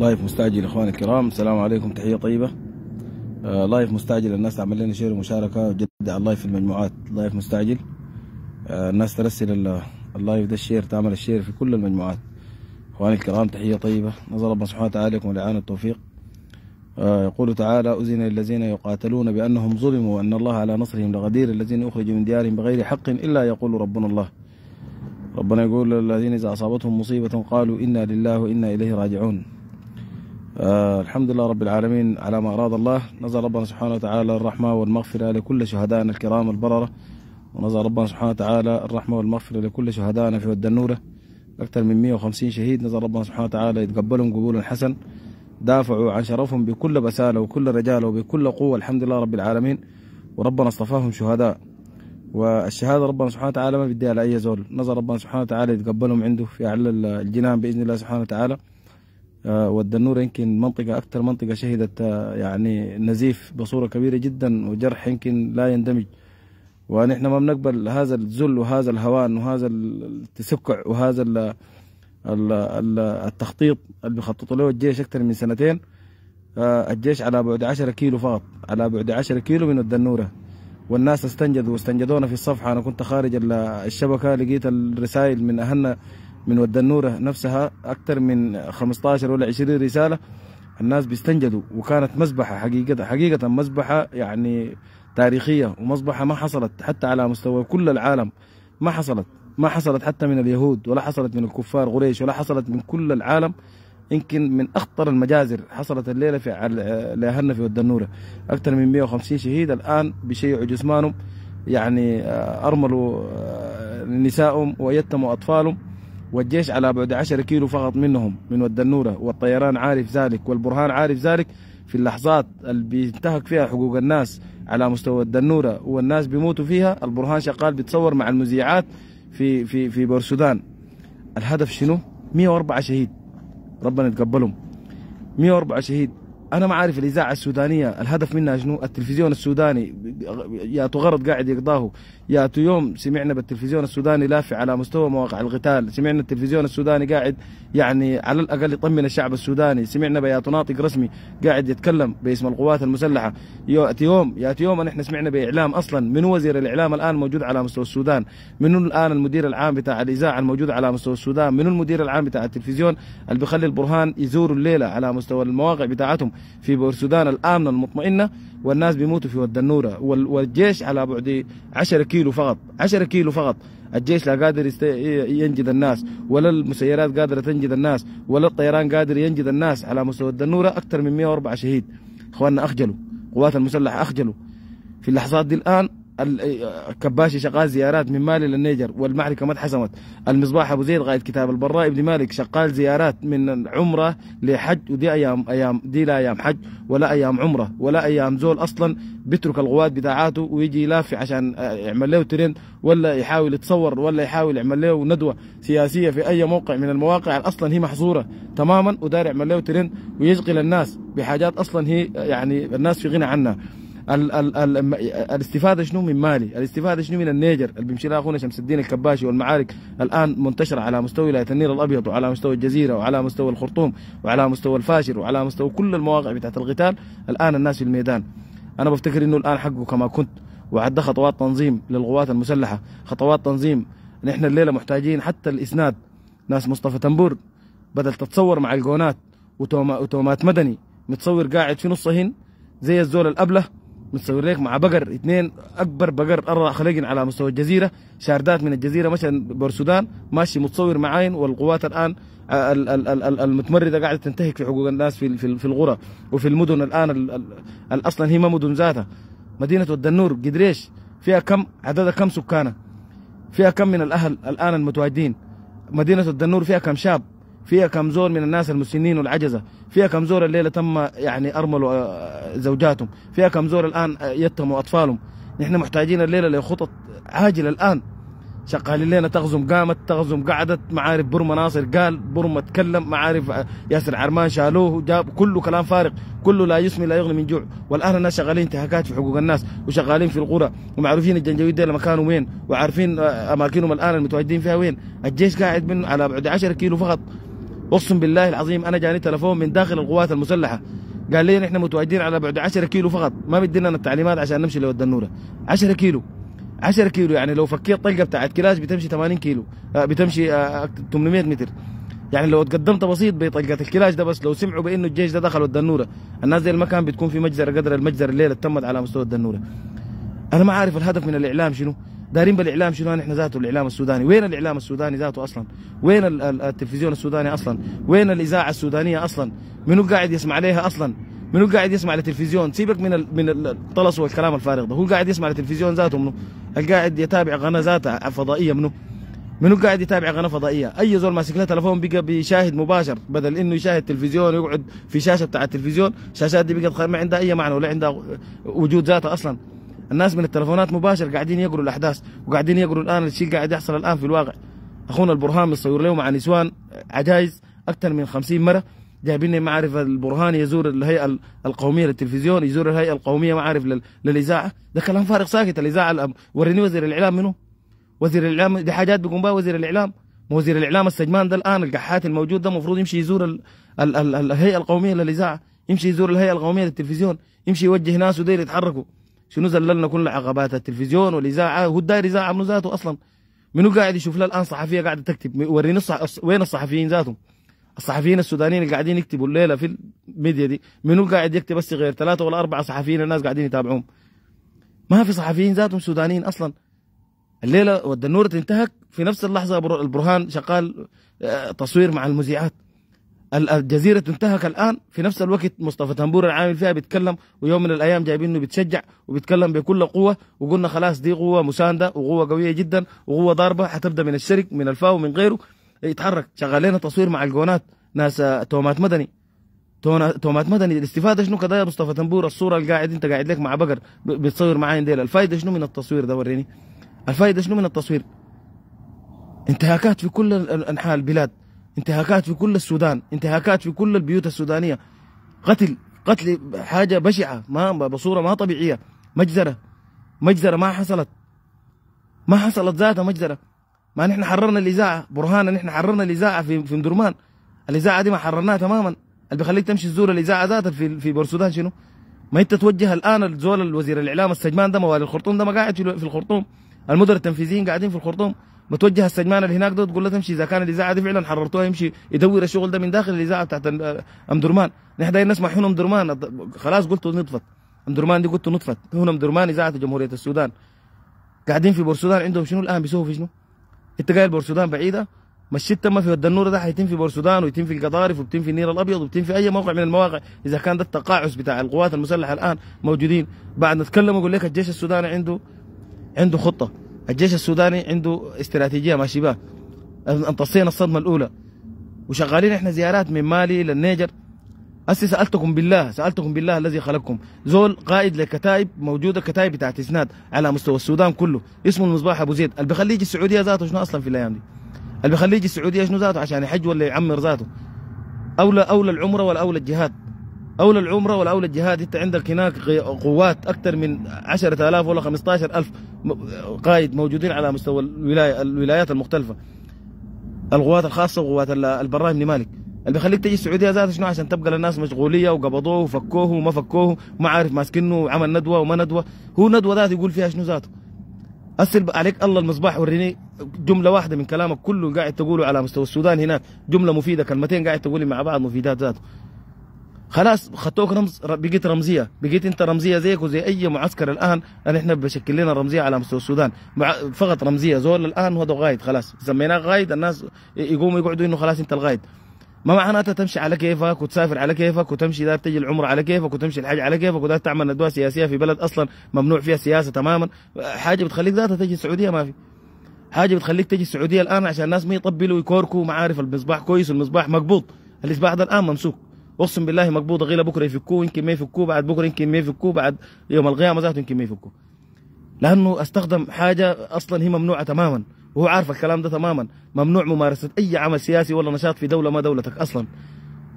لايف مستعجل اخواني الكرام السلام عليكم تحيه طيبه آه لايف مستعجل الناس عمل لنا شير ومشاركه جد على اللايف في المجموعات لايف مستعجل آه الناس ترسل اللايف ده الشير تعمل الشير في كل المجموعات اخواني الكرام تحيه طيبه نظر الله سبحانه وتعالى لكم الاعانه والتوفيق آه يقول تعالى أذن للذين يقاتلون بأنهم ظلموا وأن الله على نصرهم لغدير الذين أخرجوا من ديارهم بغير حق إلا يقول ربنا الله ربنا يقول للذين إذا أصابتهم مصيبة قالوا إنا لله وإنا إليه راجعون آه الحمد لله رب العالمين على ما أراد الله نزل ربنا سبحانه وتعالى الرحمة والمغفرة لكل شهدائنا الكرام البررة ونزل ربنا سبحانه وتعالى الرحمة والمغفرة لكل شهدائنا في ود النورة أكثر من 150 شهيد نزل ربنا سبحانه وتعالى يتقبلهم قبولا حسن دافعوا عن شرفهم بكل بسالة وكل رجالة وبكل قوة الحمد لله رب العالمين وربنا اصطفاهم شهداء والشهادة ربنا سبحانه وتعالى ما بديها لأي زول نزل ربنا سبحانه وتعالى يتقبلهم عنده في أعلى الجنان بإذن الله سبحانه وتعالى آه، والدنور يمكن منطقة أكثر منطقة شهدت آه، يعني نزيف بصورة كبيرة جدا وجرح يمكن لا يندمج ونحن ما بنقبل هذا الذل وهذا الهوان وهذا التسكع وهذا ال ال التخطيط اللي بيخططوا له الجيش أكثر من سنتين آه، الجيش على بعد 10 كيلو فقط على بعد 10 كيلو من الدنورة والناس استنجدوا واستنجدونا في الصفحة أنا كنت خارج الشبكة لقيت الرسائل من أهلنا من ود النورة نفسها أكثر من 15 ولا 20 رسالة الناس بيستنجدوا وكانت مذبحة حقيقة حقيقة مذبحة يعني تاريخية ومذبحة ما حصلت حتى على مستوى كل العالم ما حصلت ما حصلت حتى من اليهود ولا حصلت من الكفار قريش ولا حصلت من كل العالم يمكن من اخطر المجازر حصلت الليله في لاهلنا في ود النوره اكثر من 150 شهيد الان بشيعوا جثمانهم يعني آه، ارملوا آه، نسائهم ويتموا اطفالهم والجيش على بعد 10 كيلو فقط منهم من ود النورة والطيران عارف ذلك والبرهان عارف ذلك في اللحظات اللي بينتهك فيها حقوق الناس على مستوى الدنورة والناس بيموتوا فيها البرهان شغال بيتصور مع المذيعات في في في بورسودان الهدف شنو 104 شهيد ربنا يتقبلهم 104 شهيد انا ما عارف الاذاعه السودانيه الهدف منها شنو التلفزيون السوداني يا تغرد قاعد يقضاه ياتوا يوم سمعنا بالتلفزيون السوداني لافي على مستوى مواقع القتال سمعنا التلفزيون السوداني قاعد يعني على الاقل يطمن الشعب السوداني سمعنا بيا ناطق رسمي قاعد يتكلم باسم القوات المسلحه ياتي يوم ياتي يوم احنا سمعنا باعلام اصلا من وزير الاعلام الان موجود على مستوى السودان من الان المدير العام بتاع الاذاعه الموجود على مستوى السودان من المدير العام بتاع التلفزيون اللي بيخلي البرهان يزور الليله على مستوى المواقع بتاعتهم في بورسودان السودان الامنه المطمئنه والناس بيموتوا في ود النورة والجيش على بعد عشرة كيلو فقط عشرة كيلو فقط الجيش لا قادر ينجد الناس ولا المسيرات قادرة تنجد الناس ولا الطيران قادر ينجد الناس على مستوى ود النورة أكثر من 104 شهيد إخواننا أخجلوا قوات المسلحة أخجلوا في اللحظات دي الآن كباشي شغال زيارات من مالي للنيجر والمعركه ما اتحسمت المصباح ابو زيد قائد كتاب البراء ابن مالك شغال زيارات من عمره لحج ودي ايام ايام دي لا ايام حج ولا ايام عمره ولا ايام زول اصلا بيترك الغوات بتاعاته ويجي يلافي عشان اه، يعمل له ترند ولا يحاول يتصور ولا يحاول يعمل له ندوه سياسيه في اي موقع من المواقع اصلا هي محظوره تماما ودار يعمل له ترند ويشغل الناس بحاجات اصلا هي اه، يعني الناس في غنى عنها ال ال ال الاستفاده شنو من مالي؟ الاستفاده شنو من النيجر اللي بيمشي لها اخونا شمس الدين الكباشي والمعارك الان منتشره على مستوى ولايه النيل الابيض وعلى مستوى الجزيره وعلى مستوى الخرطوم وعلى مستوى الفاشر وعلى مستوى كل المواقع بتاعت القتال الان الناس في الميدان. انا بفتكر انه الان حقه كما كنت وعد خطوات تنظيم للقوات المسلحه، خطوات تنظيم نحن الليله محتاجين حتى الاسناد ناس مصطفى تنبور بدل تتصور مع الجونات وتومات مدني متصور قاعد في نصهن زي الزول الابله متصور لك مع بقر اثنين اكبر بقر ارى خلق على مستوى الجزيره شاردات من الجزيره مشى بورسودان ماشي متصور معاين والقوات الان آه، المتمرده قاعده تنتهك في حقوق الناس في في القرى وفي المدن الان اصلا هي ما مدن ذاتها مدينه الدنور قدريش فيها كم عددها كم سكانها فيها كم من الاهل الان المتواجدين مدينه الدنور فيها كم شاب فيها كم زول من الناس المسنين والعجزه فيها كم زول الليله تم يعني ارملوا آه، زوجاتهم فيها كم زول الان آه، يتموا اطفالهم نحن محتاجين الليله لخطط عاجله الان شغالين لنا تغزم قامت تغزم قعدت معارف برمة ناصر قال برمة تكلم معارف آه، ياسر عرمان شالوه جاب كله كلام فارغ كله لا يسمي لا يغني من جوع والان الناس شغالين انتهاكات في حقوق الناس وشغالين في القرى ومعروفين الجنجويد ديل مكانه وين وعارفين اماكنهم الان المتواجدين فيها وين الجيش قاعد من على بعد 10 كيلو فقط اقسم بالله العظيم انا جاني تلفون من داخل القوات المسلحه قال لي نحن متواجدين على بعد 10 كيلو فقط ما بدينا التعليمات عشان نمشي لود النوره 10 كيلو 10 كيلو يعني لو فكيت طلقه بتاعت كلاش بتمشي 80 كيلو آه، بتمشي 800 آه، آه، متر يعني لو تقدمت بسيط بطلقه الكلاش ده بس لو سمعوا بانه الجيش ده دخل الدنوره الناس دي المكان بتكون في مجزره قدر المجزره الليله تمت على مستوى الدنوره انا ما عارف الهدف من الاعلام شنو دارين بالاعلام شنو نحن ذاته الاعلام السوداني وين الاعلام السوداني ذاته اصلا وين التلفزيون السوداني اصلا وين الاذاعه السودانيه اصلا منو قاعد يسمع عليها اصلا منو قاعد يسمع على التلفزيون سيبك من من الطلس والكلام الفارغ ده هو قاعد يسمع على التلفزيون ذاته منو القاعد يتابع قناه ذاتها فضائيه منو منو قاعد يتابع قناه فضائيه اي زول ماسك له تلفون بقى بيشاهد مباشر بدل انه يشاهد تلفزيون ويقعد في شاشه بتاع التلفزيون الشاشات دي بقت ما عندها اي معنى ولا عندها وجود ذاتها اصلا الناس من التلفونات مباشر قاعدين يقروا الاحداث وقاعدين يقروا الان الشيء قاعد يحصل الان في الواقع اخونا البرهان مصور له مع نسوان عجائز اكثر من 50 مره جايبين لي عارف البرهان يزور الهيئه القوميه للتلفزيون يزور الهيئه القوميه ما عارف للاذاعه ده كلام فارغ ساكت الاذاعه وريني وزير الاعلام منه وزير الاعلام دي حاجات بيقوم بها وزير الاعلام وزير الاعلام السجمان ده الان القحات الموجود ده المفروض يمشي يزور ال ال ال الهيئه القوميه للاذاعه يمشي يزور الهيئه القوميه للتلفزيون يمشي يوجه ناس وديل يتحركوا شنو زللنا كل عقبات التلفزيون والاذاعه آه، هو داير اذاعه من ذاته اصلا منو قاعد يشوف لها الان صحفيه قاعده تكتب وريني الصح... وين الصحفيين ذاتهم الصحفيين السودانيين اللي قاعدين يكتبوا الليله في الميديا دي منو قاعد يكتب بس غير ثلاثه ولا اربعه صحفيين الناس قاعدين يتابعوهم ما في صحفيين ذاتهم سودانيين اصلا الليله والدنوره النور انتهك في نفس اللحظه البرهان شغال آه، تصوير مع المذيعات الجزيرة تنتهك الآن في نفس الوقت مصطفى تنبور العامل فيها بيتكلم ويوم من الأيام جايبينه بيتشجع وبيتكلم بكل قوة وقلنا خلاص دي قوة مساندة وقوة قوية جدا وقوة ضاربة حتبدأ من الشرك من الفاو من غيره يتحرك شغالين تصوير مع الجونات ناس آه، تومات مدني تومات مدني الاستفادة شنو كده يا مصطفى تنبور الصورة اللي قاعد انت قاعد لك مع بقر بتصور معاين ديل الفايدة شنو من التصوير ده وريني الفايدة شنو من التصوير انتهاكات في كل أنحاء البلاد انتهاكات في كل السودان انتهاكات في كل البيوت السودانية قتل قتل حاجة بشعة ما بصورة ما طبيعية مجزرة مجزرة ما حصلت ما حصلت ذاتها مجزرة ما نحن حررنا الإذاعة برهانا نحن حررنا الإذاعة في في مدرمان الإذاعة دي ما حررناها تماما اللي بيخليك تمشي تزور الإذاعة ذاتها في في بورسودان شنو؟ ما انت توجه الان الزول الوزير الاعلام السجمان ده موالي الخرطوم ده ما قاعد في الخرطوم المدراء التنفيذيين قاعدين في الخرطوم بتوجه السجمان اللي هناك ده تقول له تمشي اذا كان الاذاعه دي فعلا حررتوها يمشي يدور الشغل ده من داخل الاذاعه بتاعت ام درمان نحن دايرين نسمع هنا ام درمان خلاص قلت نطفت ام درمان دي قلت نطفت هنا ام درمان اذاعه جمهوريه السودان قاعدين في بورسودان عندهم شنو الان بيسووا في شنو؟ انت قايل بورسودان بعيده مشيت تم في الدنور ده حيتم في بورسودان ويتم في القطارف وبتم في النير الابيض وبتم في اي موقع من المواقع اذا كان ده التقاعس بتاع القوات المسلحه الان موجودين بعد نتكلم اقول لك الجيش السوداني عنده عنده خطه الجيش السوداني عنده استراتيجيه ماشي بها امتصينا الصدمه الاولى وشغالين احنا زيارات من مالي للنيجر هسه سالتكم بالله سالتكم بالله الذي خلقكم زول قائد لكتائب موجوده كتائب بتاعت اسناد على مستوى السودان كله اسمه المصباح ابو زيد اللي بيخليه يجي السعوديه ذاته شنو اصلا في الايام دي اللي بيخليه يجي السعوديه شنو ذاته عشان يحج ولا يعمر ذاته اولى اولى العمره ولا اولى الجهاد اولى العمره ولا اولى الجهاد انت عندك هناك قوات اكثر من 10000 ولا 15000 قائد موجودين على مستوى الولايه الولايات المختلفه القوات الخاصه وقوات البراء بن مالك اللي بيخليك تجي السعوديه ذات شنو عشان تبقى للناس مشغوليه وقبضوه وفكوه وما فكوه وما عارف ماسكنه وعمل ندوه وما ندوه هو ندوه ذات يقول فيها شنو ذاته أسل عليك الله المصباح وريني جملة واحدة من كلامك كله قاعد تقوله على مستوى السودان هناك جملة مفيدة كلمتين قاعد تقولي مع بعض مفيدات ذاته خلاص خطوك رمز بقيت رمزيه بقيت انت رمزيه زيك وزي اي معسكر الان اللي احنا بشكل لنا رمزيه على مستوى السودان فقط رمزيه زول الان هو غايد خلاص سميناه غايد الناس يقوموا يقعدوا انه خلاص انت الغايد ما معناتها تمشي على كيفك وتسافر على كيفك وتمشي دار تجي العمر على كيفك وتمشي الحج على كيفك ودار تعمل ندوه سياسيه في بلد اصلا ممنوع فيها سياسه تماما حاجه بتخليك ذاتها تجي السعوديه ما في حاجه بتخليك تجي السعوديه الان عشان الناس ما يطبلوا ويكوركوا ما عارف المصباح كويس والمصباح مقبوط المصباح ده الان ممسوك اقسم بالله مقبوضه غيله بكره يفكوه يمكن ما يفكوه بعد بكره يمكن ما يفكوه بعد يوم القيامه ذاته يمكن ما يفكوه لانه استخدم حاجه اصلا هي ممنوعه تماما وهو عارف الكلام ده تماما ممنوع ممارسه اي عمل سياسي ولا نشاط في دوله ما دولتك اصلا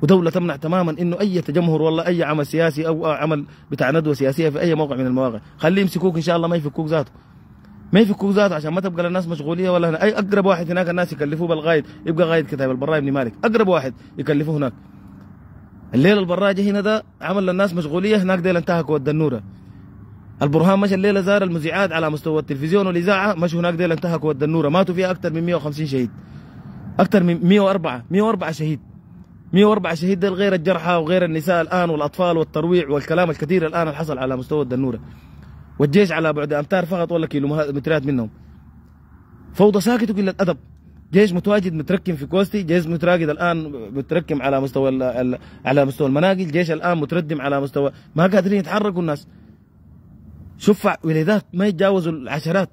ودوله تمنع تماما انه اي تجمهر ولا اي عمل سياسي او عمل بتاع ندوه سياسيه في اي موقع من المواقع خليه يمسكوك ان شاء الله ما يفكوك ذاته ما يفكوك ذاته عشان ما تبقى للناس مشغوليه ولا هنا. اي اقرب واحد هناك الناس يكلفوه بالغايد يبقى غايد كتاب البراء بن مالك اقرب واحد يكلفوه هناك الليله البراجه هنا ده عمل للناس مشغوليه هناك ديل انتهكوا الدنوره البرهان مشى الليله زار المذيعات على مستوى التلفزيون والاذاعه مشوا هناك ديل انتهكوا الدنوره ماتوا فيها اكثر من 150 شهيد اكثر من 104 104 شهيد 104 شهيد ديل غير الجرحى وغير النساء الان والاطفال والترويع والكلام الكثير الان اللي حصل على مستوى الدنوره والجيش على بعد امتار فقط ولا كيلومترات منهم فوضى ساكت قله ادب جيش متواجد متركم في كوستي جيش متراقد الان متركم على مستوى الـ الـ على مستوى المناقل جيش الان متردم على مستوى ما قادرين يتحركوا الناس شوف ولادات ما يتجاوزوا العشرات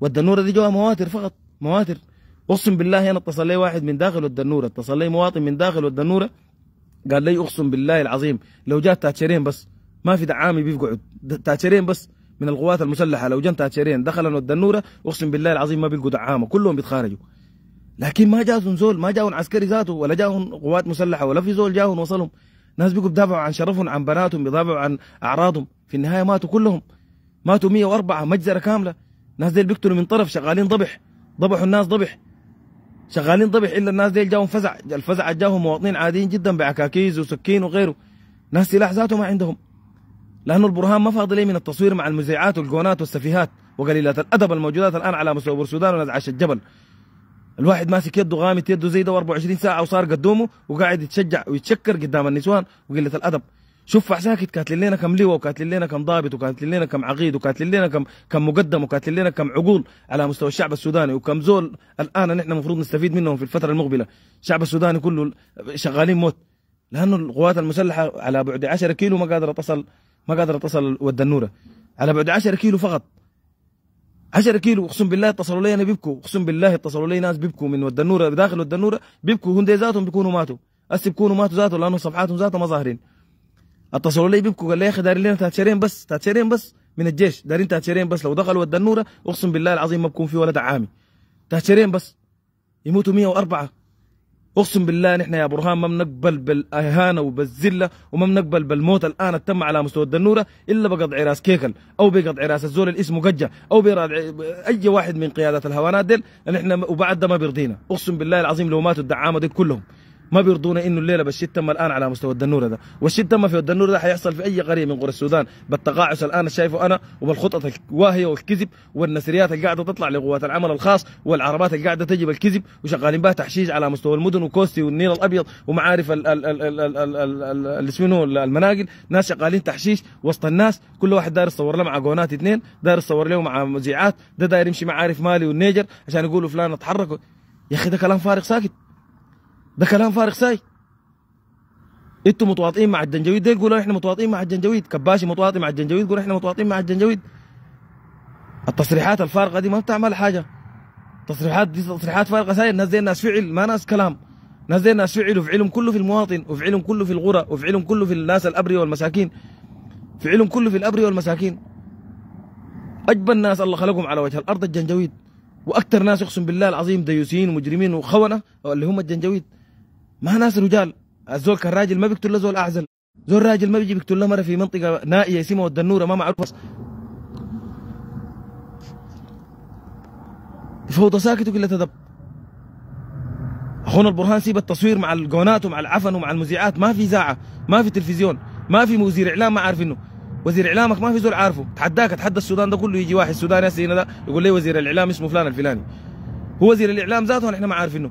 والدنوره دي جوا مواتر فقط مواتر اقسم بالله انا اتصل لي واحد من داخل والدنوره اتصل لي مواطن من داخل والدنوره قال لي اقسم بالله العظيم لو جات تاتشرين بس ما في دعامي بيقعد تاتشرين بس من القوات المسلحه لو جن تاتشرين دخلوا الدنوره اقسم بالله العظيم ما بيلقوا دعامه كلهم بيتخارجوا لكن ما جاهم زول ما جاهم عسكري ذاته ولا جاهم قوات مسلحه ولا في زول جاهم وصلهم ناس بيقوا بيدافعوا عن شرفهم عن بناتهم بيدافعوا عن اعراضهم في النهايه ماتوا كلهم ماتوا 104 مجزره كامله ناس ديل بيقتلوا من طرف شغالين ضبح ضبحوا الناس ضبح شغالين ضبح الا الناس ديل جاهم فزع الفزع جاهم مواطنين عاديين جدا بعكاكيز وسكين وغيره ناس سلاح ذاته ما عندهم لانه البرهان ما فاضي من التصوير مع المذيعات والجونات والسفيهات وقليلات الادب الموجودات الان على مستوى السودان ونزعش الجبل الواحد ماسك يده غامت يده زي ده 24 ساعه وصار قدومه وقاعد يتشجع ويتشكر قدام النسوان وقله الادب شوف ساكت كانت لنا كم لواء وكانت لنا كم ضابط وكانت لنا كم عقيد وكانت لنا كم كم مقدم وكانت لنا كم عقول على مستوى الشعب السوداني وكم زول الان نحن المفروض نستفيد منهم في الفتره المقبله الشعب السوداني كله شغالين موت لانه القوات المسلحه على بعد 10 كيلو ما قادره تصل ما قادره تصل ود النوره على بعد 10 كيلو فقط 10 كيلو اقسم بالله اتصلوا لي انا بيبكوا اقسم بالله اتصلوا لي ناس بيبكوا من ود النور داخل ود بيبكوا هم دي ذاتهم بيكونوا ماتوا هسه بيكونوا ماتوا ذاتهم لانه صفحاتهم ذاتها ما ظاهرين اتصلوا لي بيبكوا قال لي يا اخي دارين لنا ثلاث تاتشرين بس ثلاث تاتشرين بس من الجيش دارين ثلاث تاتشرين بس لو دخلوا ود النوره اقسم بالله العظيم ما بكون في ولا دعامي تاتشرين بس يموتوا 104 اقسم بالله نحن يا برهان ما بنقبل بالاهانه وبالذله وما بنقبل بالموت الان التم على مستوى الدنوره الا بقطع راس كيكل او بقطع راس الزول اللي اسمه قجه او بيرادع اي واحد من قيادات الهوانات ديل نحن وبعد ده ما بيرضينا اقسم بالله العظيم لو ماتوا الدعامه دي كلهم ما بيرضونا انه الليله بس تم الان على مستوى الدنوره ده والشد تم في الدنوره ده حيحصل في اي قريه من قرى السودان بالتقاعس الان شايفه انا وبالخطط الواهيه والكذب والنسريات اللي قاعده تطلع لقوات العمل الخاص والعربات اللي قاعده تجيب الكذب وشغالين بها تحشيش على مستوى المدن وكوستي والنيل الابيض ومعارف اللي اسمه المناقل ناس شغالين تحشيش وسط الناس كل واحد داير يصور له مع جونات اثنين داير يصور له مع مذيعات ده داير يمشي معارف مالي والنيجر عشان يقولوا فلان اتحرك يا اخي ده كلام فارغ ساكت ده كلام فارغ ساي انتوا متواطئين مع الجنجويد ديل قولوا احنا متواطئين مع الجنجويد كباشي متواطئ مع الجنجويد قولوا احنا متواطئين مع الجنجويد التصريحات الفارغه دي ما بتعمل حاجه تصريحات دي تصريحات فارغه ساي الناس دي الناس فعل ما ناس كلام ناس دي الناس فعل وفعلهم كله في المواطن وفعلهم كله في الغرى وفعلهم كله في الناس الابرياء والمساكين فعلهم كله في الابرياء والمساكين اجبى الناس الله خلقهم على وجه الارض الجنجويد واكثر ناس اقسم بالله العظيم ديوسين ومجرمين وخونه اللي هم الجنجويد ما ناس رجال الزول كان راجل ما بيقتل له زول اعزل زول راجل ما بيجي بيقتل له مره في منطقه نائيه اسمها الدنوره ما معروف فوضى ساكت وقلة تدب اخونا البرهان سيب التصوير مع الجونات ومع العفن ومع المذيعات ما في اذاعه ما في تلفزيون ما في وزير اعلام ما عارف انه وزير اعلامك ما في زول عارفه تحداك اتحدى السودان ده كله يجي واحد سوداني ده يقول لي وزير الاعلام اسمه فلان الفلاني هو وزير الاعلام ذاته نحن ما عارفينه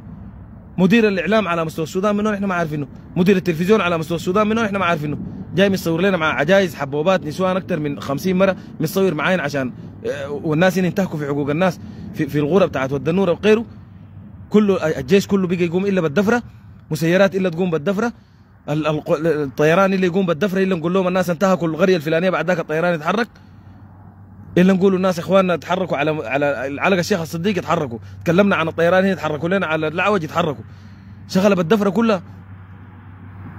مدير الاعلام على مستوى السودان منو احنا ما عارفينه مدير التلفزيون على مستوى السودان منو احنا ما عارفينه جاي متصور لنا مع عجايز حبوبات نسوان اكثر من 50 مره متصور معاين عشان آه، والناس ينتهكوا في حقوق الناس في, في الغرب بتاعت والدنوره وغيره كله الجيش كله بقى يقوم الا بالدفره مسيرات الا تقوم بالدفره الطيران اللي يقوم بالدفره الا نقول لهم الناس انتهكوا القريه الفلانيه بعد ذاك الطيران يتحرك الا نقولوا الناس اخواننا تحركوا على على العلقه الشيخ الصديق يتحركوا تكلمنا عن الطيران هنا تحركوا لنا على العوج يتحركوا شغلة الدفره كلها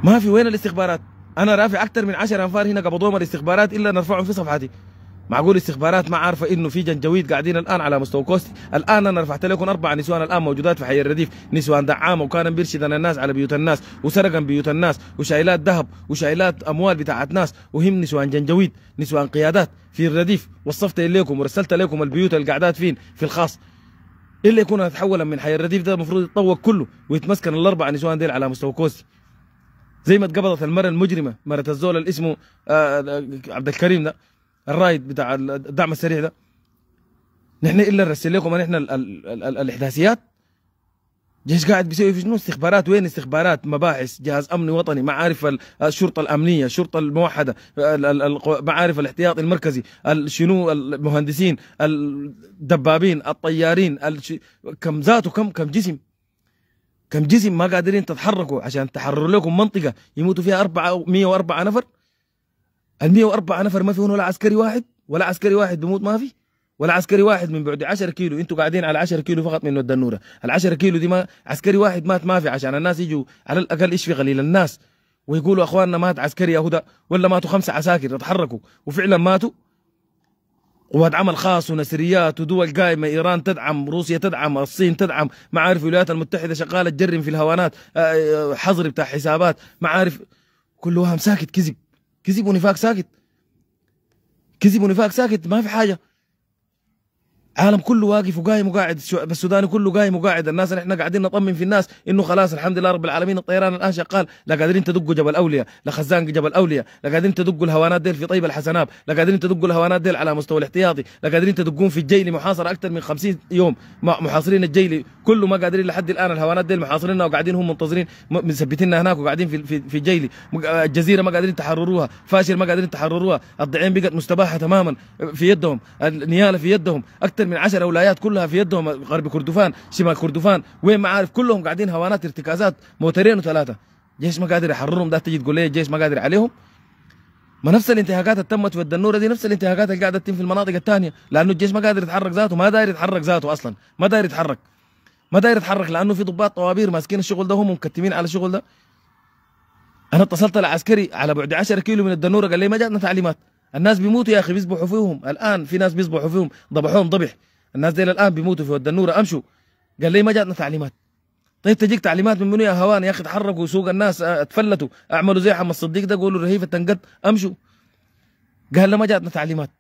ما في وين الاستخبارات انا رافع اكثر من 10 انفار هنا قبضوهم الاستخبارات الا نرفعهم في صفحتي معقول استخبارات ما عارفه انه في جنجويد قاعدين الان على مستوى كوستي الان انا رفعت لكم اربع نسوان الان موجودات في حي الرديف نسوان دعامه وكان بيرشدن الناس على بيوت الناس وسرقا بيوت الناس وشايلات ذهب وشايلات اموال بتاعت ناس وهم نسوان جنجويد نسوان قيادات في الرديف وصفت اليكم ورسلت لكم البيوت اللي قاعدات فين في الخاص اللي يكون تحولا من حي الرديف ده المفروض يتطوق كله ويتمسكن الاربع نسوان ديل على مستوى كوستي زي ما اتقبضت المرة المجرمة مرة الزول اللي اسمه آه، آه، عبد الكريم ده الرايد بتاع الدعم السريع ده نحن الا نرسل لكم نحن الاحداثيات جيش قاعد بيسوي في شنو استخبارات وين استخبارات مباحث جهاز امني وطني معارف الشرطه الامنيه الشرطه الموحده معارف الاحتياطي المركزي شنو المهندسين الدبابين الطيارين كم ذات وكم كم جسم كم جسم ما قادرين تتحركوا عشان تحرروا لكم منطقه يموتوا فيها 404 نفر ال 104 نفر ما فيهم ولا عسكري واحد ولا عسكري واحد بموت ما في ولا عسكري واحد من بعد 10 كيلو انتوا قاعدين على 10 كيلو فقط من الدنوره ال 10 كيلو دي ما عسكري واحد مات ما في عشان الناس يجوا على الاقل في قليل الناس ويقولوا اخواننا مات عسكري يهودا ولا ماتوا خمسه عساكر اتحركوا وفعلا ماتوا قوات عمل خاص ونسريات ودول قائمة إيران تدعم روسيا تدعم الصين تدعم ما عارف الولايات المتحدة شغالة تجرم في الهوانات آه، آه، حظر بتاع حسابات ما عارف مساكت ساكت كذب كذب ونفاق ساكت كذب ونفاق ساكت ما في حاجه عالم كله واقف وقايم وقاعد السوداني كله قايم وقاعد الناس اللي احنا قاعدين نطمن في الناس انه خلاص الحمد لله رب العالمين الطيران الان شغال لا قادرين تدقوا جبل اولياء لا خزان جبل اولياء لا قادرين تدقوا الهوانات ديل في طيب الحسناب لا قادرين تدقوا الهوانات ديل على مستوى الاحتياطي لا قادرين تدقون في الجيلي محاصره اكثر من 50 يوم محاصرين الجيلي كله ما قادرين لحد الان الهوانات ديل محاصريننا وقاعدين هم منتظرين مثبتيننا هناك وقاعدين في في, في الجيلي الجزيره ما قادرين تحرروها فاشل ما قادرين تحرروها الضعين بقت مستباحه تماما في يدهم النياله في يدهم اكثر اكثر من 10 ولايات كلها في يدهم غرب كردفان شمال كردفان وين ما عارف كلهم قاعدين هوانات ارتكازات موترين وثلاثه جيش ما قادر يحررهم ده تجي تقول لي الجيش ما قادر عليهم ما نفس الانتهاكات اللي تمت في الدنوره دي نفس الانتهاكات اللي قاعده تتم في المناطق الثانيه لانه الجيش ما قادر يتحرك ذاته ما داير يتحرك ذاته اصلا ما داير يتحرك ما داير يتحرك لانه في ضباط طوابير ماسكين الشغل ده هم مكتمين على الشغل ده انا اتصلت عسكري على بعد 10 كيلو من الدنوره قال لي ما جاتنا تعليمات الناس بيموتوا يا اخي بيذبحوا فيهم الان في ناس بيذبحوا فيهم ذبحوهم ذبح الناس دي الان بيموتوا في ود النور امشوا قال لي ما جاتنا تعليمات طيب تجيك تعليمات من منو يا هوان يا اخي تحركوا سوق الناس اتفلتوا اعملوا زي حمد الصديق ده قولوا رهيفه تنقد امشوا قال له ما جاتنا تعليمات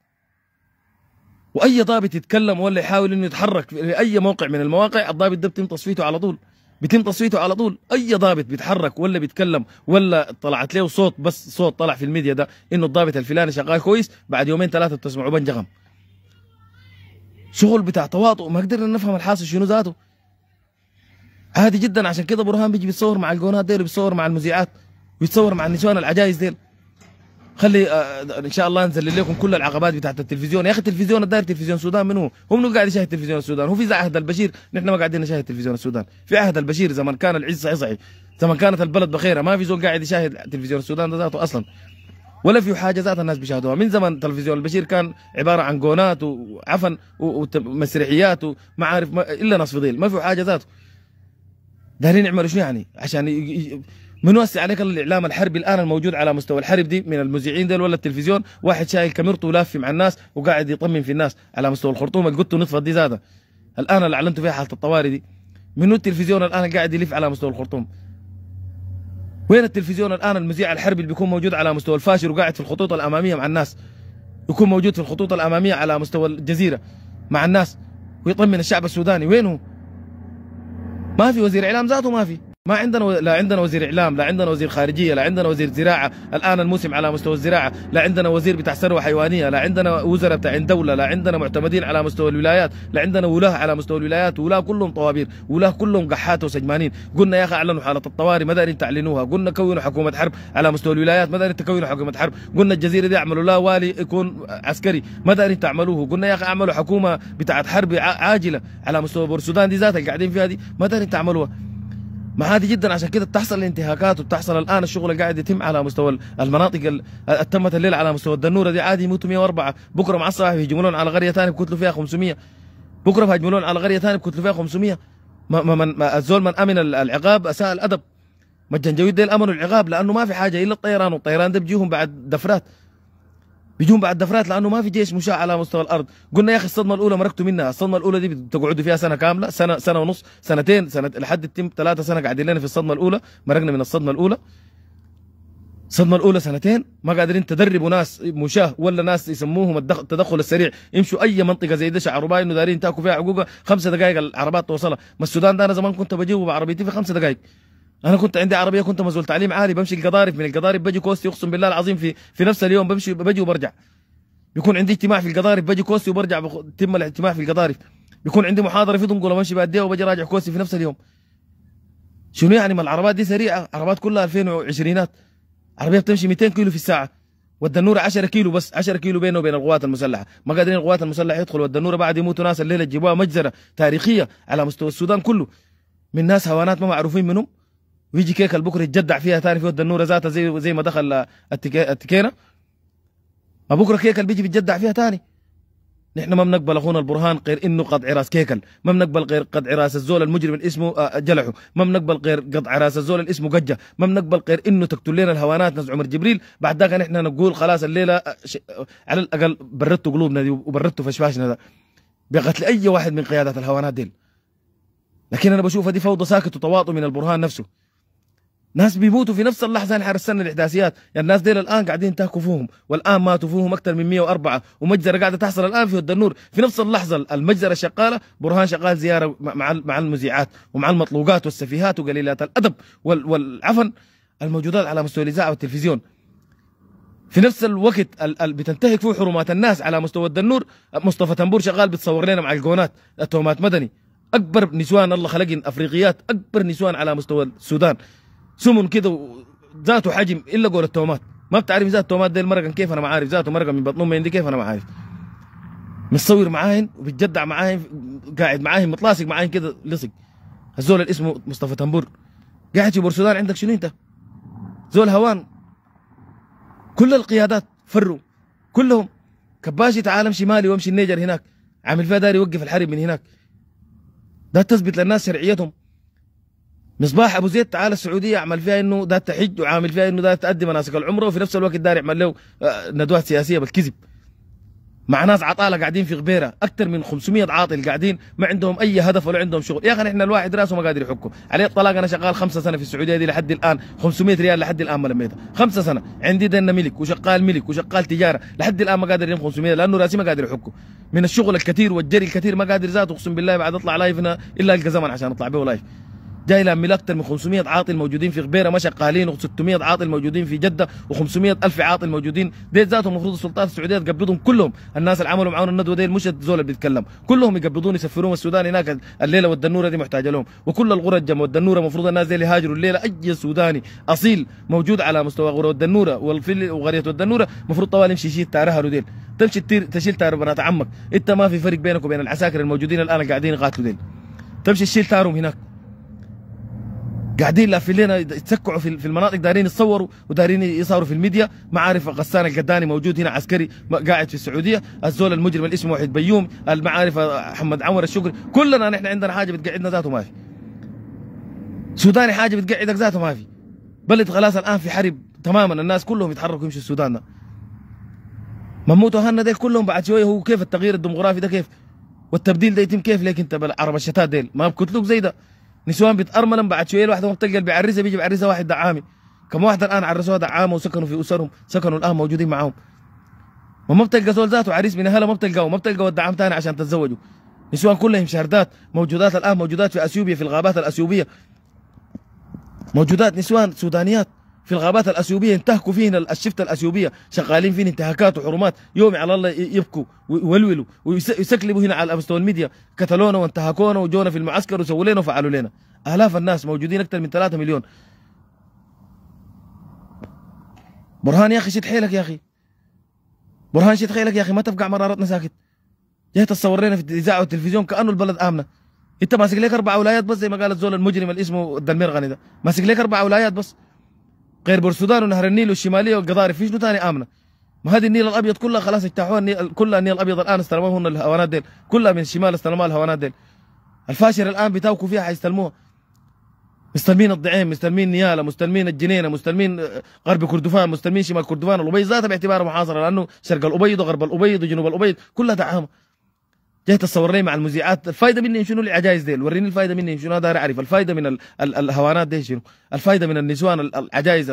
واي ضابط يتكلم ولا يحاول انه يتحرك في اي موقع من المواقع الضابط ده بتمتص فيته على طول بيتم تصويته على طول اي ضابط بيتحرك ولا بيتكلم ولا طلعت له صوت بس صوت طلع في الميديا ده انه الضابط الفلاني شغال كويس بعد يومين ثلاثه بتسمعوا بنجغم شغل بتاع تواطؤ ما قدرنا نفهم الحاصل شنو ذاته عادي جدا عشان كده برهان بيجي بيتصور مع الجونات ديل بيتصور مع المذيعات بيتصور مع النسوان العجايز ديل خلي آه، آه، ان شاء الله انزل لكم كل العقبات بتاعت التلفزيون يا اخي التلفزيون الداير تلفزيون السودان منو هم منو قاعد يشاهد تلفزيون السودان هو في عهد البشير نحن ما قاعدين نشاهد تلفزيون السودان في عهد البشير زمان كان العز صحيح زمان كانت البلد بخيره ما في زول قاعد يشاهد تلفزيون السودان ده ذاته اصلا ولا في حاجه ذات الناس بيشاهدوها من زمان تلفزيون البشير كان عباره عن جونات وعفن ومسرحيات ومعارف الا ناس فضيل ما في حاجه ذاته دارين يعملوا شو يعني عشان من وسع عليك الاعلام الحربي الان الموجود على مستوى الحرب دي من المذيعين دول ولا التلفزيون واحد شايل كاميرته ولافي مع الناس وقاعد يطمن في الناس على مستوى الخرطوم قلت نطفه نطفت دي زادة الان اللي اعلنتوا فيها حاله الطوارئ دي من التلفزيون الان قاعد يلف على مستوى الخرطوم وين التلفزيون الان المذيع الحربي اللي بيكون موجود على مستوى الفاشر وقاعد في الخطوط الاماميه مع الناس يكون موجود في الخطوط الاماميه على مستوى الجزيره مع الناس ويطمن الشعب السوداني وينه ما في وزير اعلام ذاته ما في ما عندنا لا عندنا وزير اعلام لا عندنا وزير خارجيه لا عندنا وزير زراعه الان الموسم على مستوى الزراعه لا عندنا وزير بتاع ثروه حيوانيه لا عندنا وزراء بتاع دوله لا عندنا معتمدين على مستوى الولايات لا عندنا ولاه على مستوى الولايات ولاه كلهم طوابير ولاه كلهم قحات وسجمانين قلنا يا اخي اعلنوا حاله الطوارئ ما دارين تعلنوها قلنا كونوا حكومه حرب على مستوى الولايات ما دارين تكونوا حكومه حرب قلنا الجزيره دي اعملوا لا والي يكون عسكري ما دارين تعملوه قلنا يا اخي اعملوا حكومه بتاعت حرب عاجله على مستوى بورسودان دي ذاتها قاعدين فيها دي ما دارين تعملوها ما عادي جدا عشان كده بتحصل الانتهاكات وبتحصل الان الشغل قاعد يتم على مستوى المناطق تمت الليل على مستوى الدنوره دي عادي يموتوا 104 بكره مع الصباح يهجمون على قريه ثانيه بكتلوا فيها 500 بكره بيهجمون على قريه ثانيه بكتلوا فيها 500 ما ما ما الزول من امن العقاب اساء الادب ما الجنجويد ده الامن والعقاب لانه ما في حاجه الا الطيران والطيران ده بيجيهم بعد دفرات بيجون بعد دفرات لانه ما في جيش مشاع على مستوى الارض قلنا يا اخي الصدمه الاولى مركتوا منها الصدمه الاولى دي بتقعدوا فيها سنه كامله سنه سنه ونص سنتين سنه لحد تتم ثلاثه سنه قاعدين لنا في الصدمه الاولى مرقنا من الصدمه الاولى الصدمه الاولى سنتين ما قادرين تدربوا ناس مشاه ولا ناس يسموهم التدخل السريع يمشوا اي منطقه زي ده عرباي انه دارين تاكلوا فيها عقوقه خمسة دقائق العربات توصلها ما السودان ده انا زمان كنت بجيبه بعربيتي في خمسة دقائق انا كنت عندي عربيه كنت مزول تعليم عالي بمشي القضارف من القضارف باجي كوستي اقسم بالله العظيم في في نفس اليوم بمشي باجي وبرجع بيكون عندي اجتماع في القضارف باجي كوستي وبرجع بتم الاجتماع في القضارف بيكون عندي محاضره في دنقله بمشي باديها وبجي راجع كوستي في نفس اليوم شنو يعني ما العربات دي سريعه عربات كلها 2020 عربيه بتمشي 200 كيلو في الساعه والدنوره 10 كيلو بس 10 كيلو بينه وبين القوات المسلحه ما قادرين القوات المسلحه يدخلوا والدنوره بعد يموتوا ناس الليله تجيبوها مجزره تاريخيه على مستوى السودان كله من ناس هوانات ما معروفين منهم ويجي كيكل بكره يتجدع فيها ثاني في ود النور ذاتها زي زي ما دخل التكينه ما بكره كيكل بيجي بيتجدع فيها ثاني نحن ما بنقبل اخونا البرهان غير انه قطع راس كيكل ما بنقبل غير قطع راس الزول المجرم اللي اسمه آه، آه، جلحه ما بنقبل غير قطع راس الزول اللي اسمه قجه ما بنقبل غير انه تقتل لنا الهوانات ناس عمر جبريل بعد ذاك نحن نقول خلاص الليله آه، على الاقل بردتوا قلوبنا دي وبردتوا فشفاشنا ده بقتل اي واحد من قيادات الهوانات دي لكن انا بشوفها دي فوضى ساكت وتواطؤ من البرهان نفسه ناس بيموتوا في نفس اللحظه اللي حرسلنا الاحداثيات يعني الناس ديل الان قاعدين تهكوا فيهم والان ماتوا فيهم اكثر من 104 ومجزره قاعده تحصل الان في الدنور في نفس اللحظه المجزره شغاله برهان شغال زياره مع مع المذيعات ومع المطلوقات والسفيهات وقليلات الادب والعفن الموجودات على مستوى الاذاعه والتلفزيون في نفس الوقت بتنتهك فيه حرمات الناس على مستوى الدنور مصطفى تنبور شغال بتصور لنا مع الجونات التهمات مدني اكبر نسوان الله خلقن افريقيات اكبر نسوان على مستوى السودان سمن كده ذاته حجم الا قول التومات ما بتعرف ذات التومات دي المرقن كيف انا ما عارف ذاته مرقن من بطنهم من دي كيف انا ما عارف متصور معاهن وبتجدع معاهن قاعد معاهن متلاصق معاهن كده لصق الزول اللي اسمه مصطفى تنبور قاعد في بورسودان عندك شنو انت؟ زول هوان كل القيادات فروا كلهم كباشي تعال امشي مالي وامشي النيجر هناك عامل فيها داري يوقف الحرب من هناك ده تثبت للناس شرعيتهم مصباح ابو زيد تعال السعوديه اعمل فيها انه ده تحج وعامل فيها انه ده تأدي مناسك العمره وفي نفس الوقت داري يعمل له آه، ندوات سياسيه بالكذب مع ناس عطاله قاعدين في غبيره اكثر من 500 عاطل قاعدين ما عندهم اي هدف ولا عندهم شغل يا اخي احنا الواحد راسه ما قادر يحكم عليه الطلاق انا شغال خمسة سنه في السعوديه دي لحد الان 500 ريال لحد الان ما لميتها خمسة سنه عندي دنا ملك وشغال ملك وشغال تجاره لحد الان ما قادر يلم 500 لانه راسي ما قادر يحكم من الشغل الكثير والجري الكثير ما قادر ذاته اقسم بالله بعد اطلع لايف الا القى زمن عشان اطلع به لايف جاي لعمل اكثر من 500 عاطل موجودين في غبيره ما شغالين و600 عاطل موجودين في جده و500 الف عاطل موجودين ديل ذاتهم المفروض السلطات السعوديه تقبضهم كلهم الناس اللي عملوا معاهم الندوه ديل مش الزول اللي بيتكلم كلهم يقبضون يسفروهم السودان هناك الليله والدنوره دي محتاجه لهم وكل الجم والدنوره المفروض الناس ديل يهاجروا الليله اي سوداني اصيل موجود على مستوى غرة الدنوره والفيل وغريه الدنوره المفروض طوال يمشي يشيل تارها ديل تمشي تشيل تار بنات عمك انت ما في فرق بينك وبين العساكر الموجودين الان قاعدين يقاتلوا ديل تمشي تشيل تارهم هناك قاعدين في لنا يتسكعوا في المناطق دارين يتصوروا ودارين يصوروا في الميديا ما عارف غسان القداني موجود هنا عسكري قاعد في السعوديه الزول المجرم اللي اسمه وحيد بيوم المعارف محمد عمر الشكري كلنا نحن عندنا حاجه بتقعدنا ذاته ما في سوداني حاجه بتقعدك ذاته ما في بلد خلاص الان في حرب تماما الناس كلهم يتحركوا يمشوا السودان ما مموت وهنا ديل كلهم بعد شويه هو كيف التغيير الديموغرافي ده كيف والتبديل ده يتم كيف لكن انت بالعرب الشتات ديل ما بكتلوك زي ده نسوان بيتأرملن بعد شويه الواحد ما بتلقى اللي بيعرسها بيجي بيعرسها واحد دعامي كم واحده الان عرسوها دعامه وسكنوا في اسرهم سكنوا الان موجودين معاهم ما ما بتلقى زول ذاته عريس من اهله ما بتلقاه ما بتلقوا الدعام ثاني عشان تتزوجوا نسوان كلهم شاردات موجودات الان موجودات في اثيوبيا في الغابات الاثيوبيه موجودات نسوان سودانيات في الغابات الأثيوبية انتهكوا فيهن الشفتة الأثيوبية شغالين فيهن انتهاكات وحرمات يوم على الله يبكوا ويولولوا ويسكلبوا هنا على مستوى الميديا قتلونا وانتهكونا وجونا في المعسكر وسووا لنا وفعلوا لنا آلاف الناس موجودين أكثر من 3 مليون برهان يا أخي شد حيلك يا أخي برهان شد حيلك يا أخي ما تفقع مرارتنا ساكت يا لنا في الإذاعة والتلفزيون كأنه البلد آمنة انت ماسك لك اربع ولايات بس زي ما قال الزول المجرم اللي اسمه الدمرغني ده ماسك لك اربع ولايات بس غير بورسودان ونهر النيل والشماليه والقضاري في شنو ثاني امنه؟ ما هذه النيل الابيض كلها خلاص اجتاحوها النيل كلها النيل الابيض الان استلموهن الهوانات ديل كلها من الشمال استلموها الهوانات ديل الفاشر الان بيتاوكوا فيها حيستلموها مستلمين الضعيم مستلمين نياله مستلمين الجنينه مستلمين آه، غرب كردفان مستلمين شمال كردفان الابيض ذاتها باعتبارها محاصره لانه شرق الابيض وغرب الابيض وجنوب الابيض كلها دعامه جاي تصورني مع المذيعات الفايده مني شنو العجائز ديل وريني الفايده مني شنو داير اعرف الفايده من ال ال الهوانات دي شنو الفايده من النسوان العجائز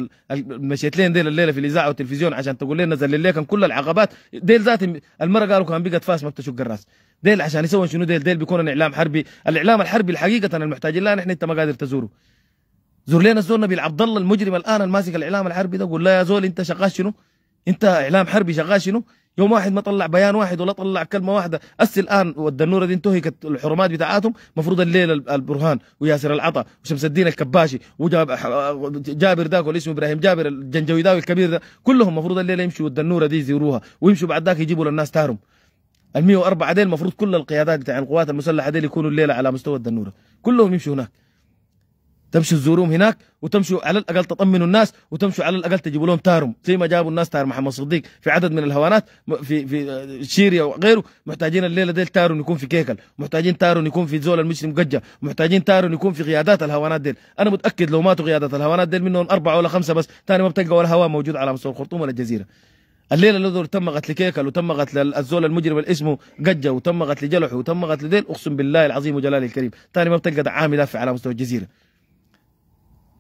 مشيت لين ديل الليله في الاذاعه والتلفزيون عشان تقول لنا لي لكم كل العقبات ديل ذات المره قالوا كان بقت فاس ما بتشق الراس ديل عشان يسوون شنو ديل ديل بيكون اعلام حربي الاعلام الحربي الحقيقه المحتاجين لا نحن انت ما قادر تزوره زور لنا زورنا بالعبد الله المجرم الان الماسك الاعلام الحربي ده قول له يا زول انت شغال شنو انت اعلام حربي شغال شنو يوم واحد ما طلع بيان واحد ولا طلع كلمه واحده أس الان والدنوره دي انتهكت الحرمات بتاعتهم المفروض الليله البرهان وياسر العطا وشمس الدين الكباشي وجاب جابر ذاك ولا اسمه ابراهيم جابر الجنجويداوي الكبير ده كلهم المفروض الليله يمشوا والدنوره دي يزوروها ويمشوا بعد ذاك يجيبوا للناس تارم ال 104 دي المفروض كل القيادات بتاع القوات المسلحه دي يكونوا الليله على مستوى الدنوره كلهم يمشوا هناك تمشوا تزورهم هناك وتمشوا على الاقل تطمنوا الناس وتمشوا على الاقل تجيبوا لهم تارم زي ما جابوا الناس تار محمد صديق في عدد من الهوانات في في آه، شيريا وغيره محتاجين الليله ديل تارم يكون في كيكل محتاجين تارم يكون في زول المسلم قجه محتاجين تارم يكون في قيادات الهوانات ديل انا متاكد لو ماتوا قيادات الهوانات ديل منهم اربعه ولا خمسه بس ثاني ما بتلقى ولا هواء موجود على مستوى الخرطوم ولا الجزيره الليله اللي تم لكيكل كيكل وتم المجرم اللي اسمه قجه وتم لجلحه جلحه وتم اقسم بالله العظيم وجلاله الكريم ثاني ما بتلقى عامل دافع على مستوى الجزيره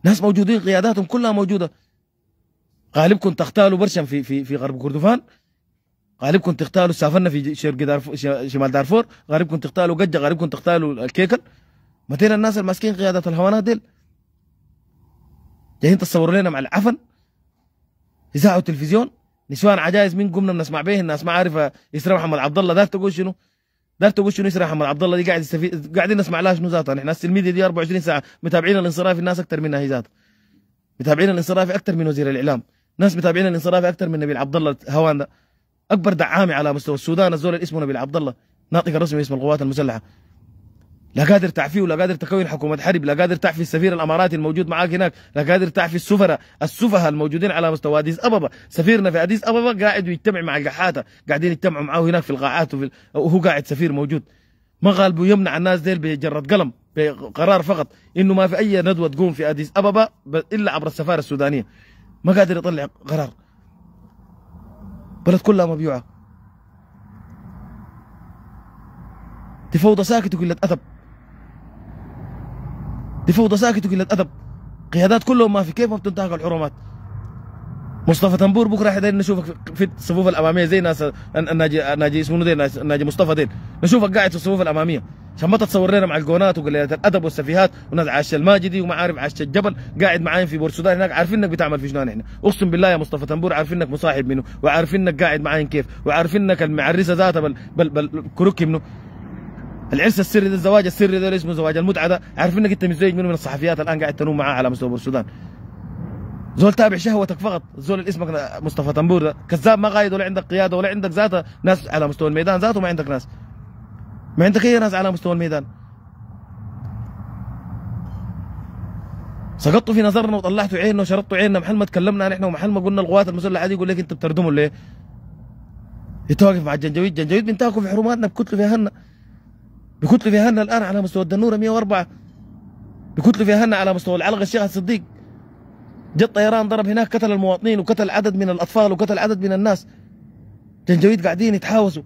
ناس موجودين قياداتهم كلها موجوده غالبكم تغتالوا برشا في في في غرب كردفان غالبكم تغتالوا سافرنا في شرق دارفور شمال دارفور غالبكم تغتالوا قجه غالبكم تغتالوا الكيكل متين الناس الماسكين قياده الهوانات ديل جايين تصوروا لنا مع العفن اذاعه تلفزيون نسوان عجائز من قمنا بنسمع به الناس ما عارفه يسرا محمد عبد الله ذاك تقول شنو دارتوا تقول شنو يسرح عبد الله دي قاعد يستفيد قاعدين نسمع لها شنو ذاتها نحن هسه الميديا دي 24 ساعه متابعين الانصرافي الناس اكثر منها هي ذاتها متابعين الانصرافي اكثر من وزير الاعلام ناس متابعين الانصرافي اكثر من نبيل عبد الله هوان اكبر دعامي على مستوى السودان الزول اللي اسمه نبيل عبد الله ناطق الرسمي اسم القوات المسلحه لا قادر تعفيه ولا قادر تكون حكومة حرب لا قادر تعفي السفير الأماراتي الموجود معاك هناك لا قادر تعفي السفراء السفهاء الموجودين على مستوى أديس أبابا سفيرنا في أديس أبابا قاعد ويجتمع مع القحاتة قاعدين يجتمعوا معاه هناك في القاعات وفي وهو قاعد سفير موجود ما غالبه يمنع الناس ديل بجرة قلم بقرار فقط إنه ما في أي ندوة تقوم في أديس أبابا إلا عبر السفارة السودانية ما قادر يطلع قرار بلد كلها مبيوعة دي فوضى ساكت وقلة أدب دي فوضى ساكت وقلة أدب قيادات كلهم ما في كيف ما بتنتهك الحرمات مصطفى تنبور بكره حدا نشوفك في الصفوف الاماميه زي ناس الناجي الناجي اسمه دين ناجي مصطفى دين نشوفك قاعد في الصفوف الاماميه عشان ما تتصور لنا مع الجونات وقليلات الادب والسفيهات وناس عاشه الماجدي وما عارف عاشه الجبل قاعد معاين في بورسودان هناك عارفين انك بتعمل في شنان احنا اقسم بالله يا مصطفى تنبور عارفين انك مصاحب منه وعارفين انك قاعد معاين كيف وعارفين انك المعرسه ذاتها بل بل, بل كروكي منه العرس السري ده الزواج السري ده اسمه زواج المتعه ده عارف انك انت متزوج منه من الصحفيات الان قاعد تنوم معاه على مستوى السودان زول تابع شهوتك فقط زول اللي اسمك مصطفى تنبور ده كذاب ما قايد ولا عندك قياده ولا عندك ذاته ناس على مستوى الميدان ذاته ما عندك ناس ما عندك اي ناس على مستوى الميدان سقطتوا في نظرنا وطلعتوا عيننا وشرطتوا عيننا محل ما تكلمنا نحن ومحل ما قلنا القوات المسلحه دي يقول لك انت بتردموا ليه؟ يتوقف مع الجنجويد، جنجويد بنتاكوا في حرماتنا بكتلوا في اهلنا بكتل هنا الآن على مستوى الدنورة 104 بكتل هنا على مستوى العلقة الشيخ الصديق جاء الطيران ضرب هناك قتل المواطنين وقتل عدد من الأطفال وقتل عدد من الناس جنجويد قاعدين يتحاوزوا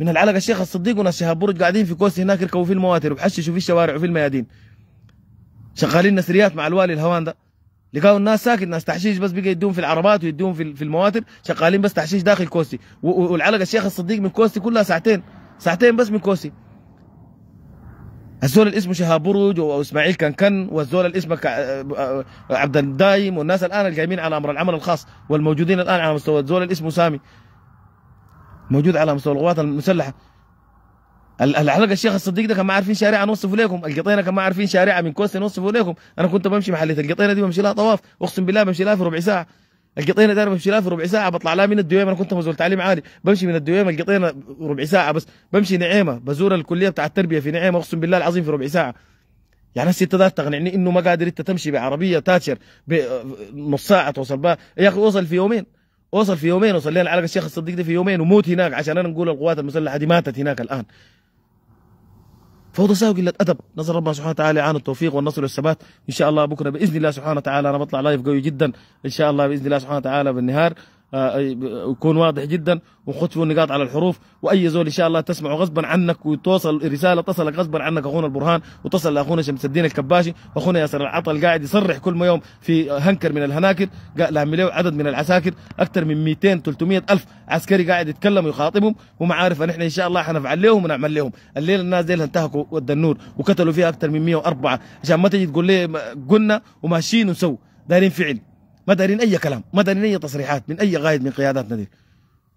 من العلقة الشيخ الصديق وناس شهاب برج قاعدين في كوسي هناك يركبوا في المواتر وبحششوا في الشوارع وفي الميادين شغالين نسريات مع الوالي الهوان ده لقاوا الناس ساكت ناس تحشيش بس بقى يدوم في العربات ويدوم في المواتر شغالين بس تحشيش داخل كوسي والعلقه الشيخ الصديق من كوسي كلها ساعتين ساعتين بس من كوسي الزول اللي اسمه شهاب بروج واسماعيل كنكن والزول اللي اسمه آه، عبد الدايم والناس الان القايمين على امر العمل الخاص والموجودين الان على مستوى الزول اللي اسمه سامي موجود على مستوى القوات المسلحه الحلقه الشيخ الصديق ده كان ما عارفين شارع نوصفه لكم القطينه كان ما عارفين شارع من كوسه نوصفه لكم انا كنت بمشي محليه القطينه دي بمشي لها طواف اقسم بالله بمشي لها في ربع ساعه القطينه دايره بمشي لها في ربع ساعه بطلع لا من الدويمه انا كنت مزول تعليم عالي بمشي من الدويمه القطينه ربع ساعه بس بمشي نعيمه بزور الكليه بتاع التربيه في نعيمه اقسم بالله العظيم في ربع ساعه يعني هسه انت ده تقنعني انه ما قادر انت تمشي بعربيه تاتشر نص ساعه توصل بها يا اخي وصل في يومين وصل في يومين وصل على الشيخ الصديق ده في يومين وموت هناك عشان انا نقول القوات المسلحه دي ماتت هناك الان فهو تساهل قله ادب نسال ربنا سبحانه وتعالى عن التوفيق والنصر والثبات ان شاء الله بكره باذن الله سبحانه وتعالى انا بطلع لايف قوي جدا ان شاء الله باذن الله سبحانه وتعالى بالنهار آه، آه، يكون واضح جدا وخطفوا النقاط على الحروف واي زول ان شاء الله تسمعه غصبا عنك وتوصل رساله تصلك غصبا عنك اخونا البرهان وتصل لاخونا شمس الدين الكباشي واخونا ياسر العطل قاعد يصرح كل ما يوم في هنكر من الهناكر قال له عدد من العساكر اكثر من 200 300 الف عسكري قاعد يتكلم ويخاطبهم وما عارف ان احنا ان شاء الله حنفعل لهم ونعمل لهم الليله الناس دي انتهكوا ود النور وقتلوا فيها اكثر من 104 عشان ما تجي تقول لي قلنا وماشيين وسووا دايرين فعل ما دارين اي كلام ما دارين اي تصريحات من اي قائد من قياداتنا دي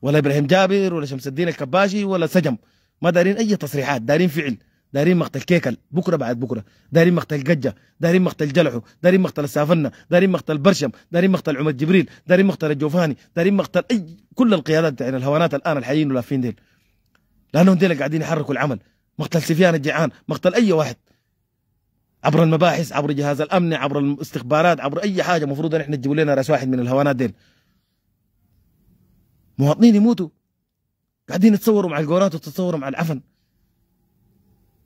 ولا ابراهيم جابر ولا شمس الدين الكباشي ولا سجم ما دارين اي تصريحات دارين فعل دارين مقتل كيكل بكره بعد بكره دارين مقتل قجه دارين مقتل جلحو دارين مقتل السافنه دارين مقتل برشم دارين مقتل عمر جبريل دارين مقتل الجوفاني دارين مقتل اي كل القيادات يعني الهوانات الان ولا ولافين ديل لانهم ديل قاعدين يحركوا العمل مقتل سفيان الجيعان مقتل اي واحد عبر المباحث عبر جهاز الامن عبر الاستخبارات عبر اي حاجه المفروض ان احنا نجيب لنا راس واحد من الهوانات ديل مواطنين يموتوا قاعدين يتصوروا مع الجورات وتتصوروا مع العفن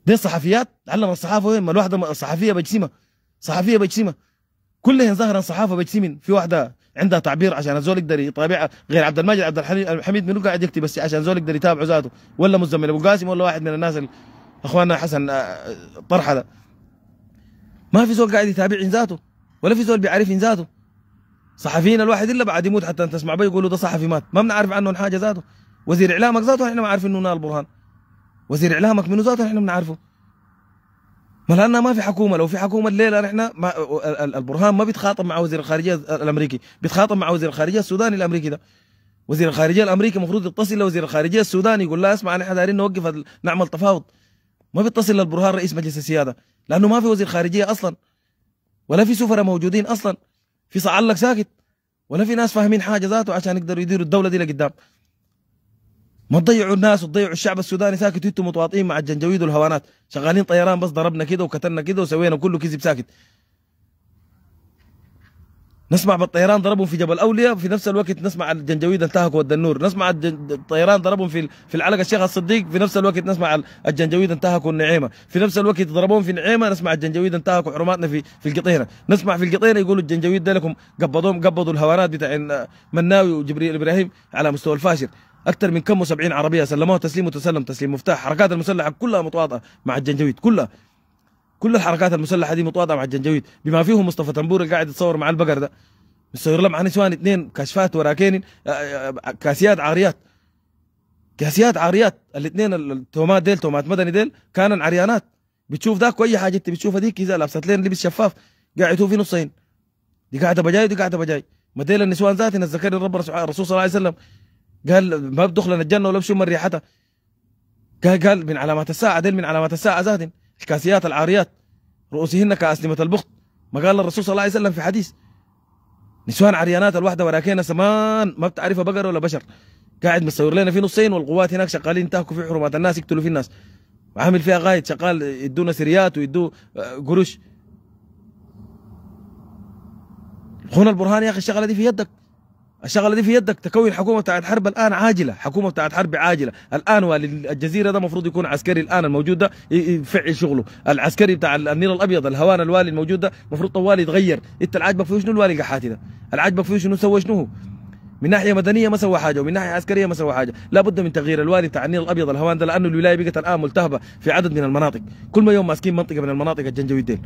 دي صحفيات علم الصحافه وين ما الواحده صحفيه بجسمه صحفيه بجسمه كلهم ظهر صحافه بجسمين في واحده عندها تعبير عشان الزول يقدر يطابعها غير عبد المجيد عبد الحميد منو قاعد يكتب بس عشان الزول يقدر يتابعه ذاته ولا مزمل ابو قاسم ولا واحد من الناس اخواننا حسن آه، آه، طرحه ده ما في زول قاعد يتابع ذاته ولا في زول بيعرف ذاته صحفيين الواحد الا بعد يموت حتى تسمع به يقولوا ده صحفي مات ما بنعرف عنه حاجه ذاته وزير اعلامك ذاته احنا ما عارفين انه نال برهان وزير اعلامك منو ذاته احنا بنعرفه ما لانها ما في حكومه لو في حكومه الليله نحن ما البرهان ما بيتخاطب مع وزير الخارجيه الامريكي بيتخاطب مع وزير الخارجيه السوداني الامريكي ده وزير الخارجيه الامريكي المفروض يتصل لوزير الخارجيه السوداني يقول لا اسمع نحن دارين نوقف نعمل تفاوض ما بيتصل للبرهان رئيس مجلس السياده لانه ما في وزير خارجيه اصلا ولا في سفراء موجودين اصلا في صعلق ساكت ولا في ناس فاهمين حاجه ذاته عشان يقدروا يديروا الدوله دي لقدام ما تضيعوا الناس وتضيعوا الشعب السوداني ساكت وانتم متواطئين مع الجنجويد والهوانات شغالين طيران بس ضربنا كده وقتلنا كده وسوينا كله كذب ساكت نسمع بالطيران ضربهم في جبل اولياء في نفس الوقت نسمع الجنجويد انتهكوا والدنور نسمع الطيران ضربهم في في العلقه الشيخ الصديق في نفس الوقت نسمع الجنجويد انتهكوا النعيمه في نفس الوقت ضربوهم في نعيمه نسمع الجنجويد انتهكوا حرماتنا في في القطيره نسمع في القطيره يقولوا الجنجويد ده لكم قبضوهم قبضوا الهوانات بتاع مناوي وجبريل ابراهيم على مستوى الفاشر اكثر من كم و70 عربيه سلموها تسليم وتسلم تسليم مفتاح حركات المسلحه كلها متواطئه مع الجنجويد كلها كل الحركات المسلحه دي متواضعه مع الجنجويد بما فيهم مصطفى تنبور اللي قاعد يتصور مع البقر ده متصور له مع نسوان اثنين كشفات وراكين آه، آه، آه، كاسيات عاريات كاسيات عاريات الاثنين التومات ديل تومات مدني ديل كانن عريانات بتشوف ذاك واي حاجه انت بتشوفها ديك اذا لابسات لين لبس شفاف قاعد هو في نصين دي قاعده بجاي دي قاعده بجاي ما ديل النسوان ذاتي الذكر رب الرسول صلى الله عليه وسلم قال ما بدخلن الجنه ولا بشم ريحتها قال قال من علامات الساعه ديل من علامات الساعه ذاتي الكاسيات العاريات رؤوسهن كأسلمة البخت ما قال الرسول صلى الله عليه وسلم في حديث نسوان عريانات الواحدة وراكينا سمان ما بتعرفها بقر ولا بشر قاعد مصور لنا في نصين والقوات هناك شغالين تهكوا في حرمات الناس يقتلوا في الناس وعامل فيها غاية شغال يدونا سريات ويدو آه، قروش خون البرهان يا اخي الشغله دي في يدك الشغله دي في يدك تكوين حكومه بتاعت حرب الان عاجله حكومه بتاعت حرب عاجله الان والي الجزيره ده المفروض يكون عسكري الان الموجود ده يفعل شغله العسكري بتاع النيل الابيض الهوان الوالي الموجود ده المفروض طوال يتغير انت العاجبك فيه شنو الوالي قحاتي ده العاجبك فيه شنو سوى شنو من ناحيه مدنيه ما سوى حاجه ومن ناحيه عسكريه ما سوى حاجه لابد من تغيير الوالي بتاع النيل الابيض الهوان ده لانه الولايه بقت الان ملتهبه في عدد من المناطق كل ما يوم ماسكين منطقه من المناطق الجنجويد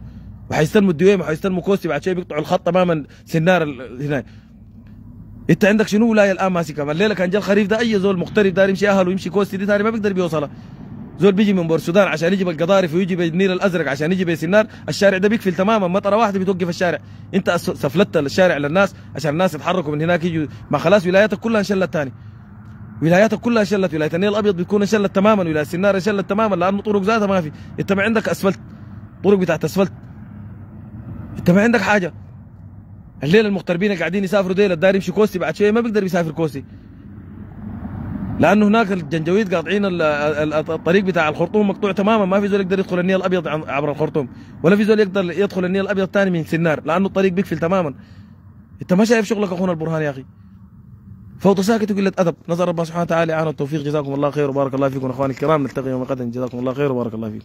وحيستلموا الدويم وحيستلموا كوسي بعد شيء بيقطعوا الخط تماما سنار هناك انت عندك شنو ولايه الان ماسكه الليله كان جا الخريف ده اي زول مغترب ده يمشي اهله ويمشي كوستي دي ثاني ما بيقدر بيوصلها زول بيجي من بور السودان عشان يجيب القضارف ويجيب النيل الازرق عشان يجيب السنار الشارع ده بيقفل تماما مطره واحده بتوقف الشارع انت سفلت الشارع للناس عشان الناس يتحركوا من هناك يجوا ما خلاص ولاياتك كلها انشلت ثاني ولاياتك كلها انشلت ولايه النيل الابيض بتكون انشلت تماما ولايه السنار انشلت تماما لانه طرق ذاتها ما في انت ما عندك اسفلت طرق بتاعت اسفلت انت ما عندك حاجه الليله المغتربين اللي قاعدين يسافروا ديل الدار يمشي كوسي بعد شويه ما بيقدر يسافر كوسي لانه هناك الجنجويد قاطعين الطريق بتاع الخرطوم مقطوع تماما ما في زول يقدر يدخل النيل الابيض عبر الخرطوم ولا في زول يقدر يدخل النيل الابيض ثاني من سنار لانه الطريق بيقفل تماما انت ما شايف شغلك اخونا البرهان يا اخي فوضى ساكت وقلة أدب نظر ربنا سبحانه وتعالى عن التوفيق جزاكم الله خير وبارك الله فيكم أخواني الكرام نلتقي يوم غد جزاكم الله خير وبارك الله فيكم